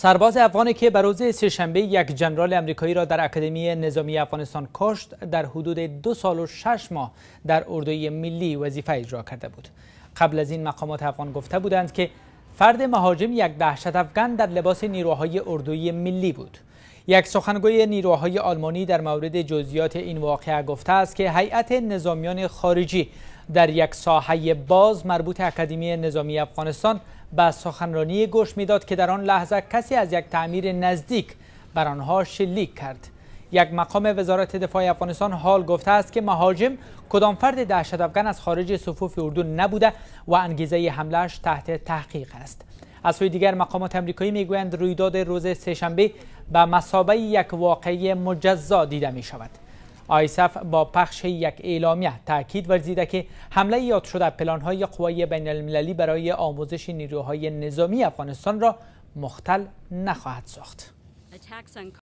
سرباز افغانی که بر روز سهشنبه یک جنرال امریکایی را در اکادمی نظامی افغانستان کشت در حدود دو سال و شش ماه در اردوی ملی وظیفه اجرا کرده بود قبل از این مقامات افغان گفته بودند که فرد مهاجم یک دهشت افغان در لباس نیروهای اردوی ملی بود یک سخنگوی نیروهای آلمانی در مورد جزئیات این واقعه گفته است که هیئت نظامیان خارجی در یک ساحه باز مربوط اکادمی نظامی افغانستان به سخنرانی گوش میداد که در آن لحظه کسی از یک تعمیر نزدیک بر آنها شلیک کرد یک مقام وزارت دفاع افغانستان حال گفته است که مهاجم کدام فرد دهشت افغان از خارج صفوف اردن نبوده و انگیزه حملهش تحت تحقیق است از سوی دیگر مقامات امریکایی میگویند رویداد روز سهشنبه به مسابه یک واقعی مجزا دیده می شود آیسف با پخش یک اعلامیه تاکید ورزیده که حمله یاد شده پلانهای قوای بین المللی برای آموزش نیروهای نظامی افغانستان را مختل نخواهد ساخت.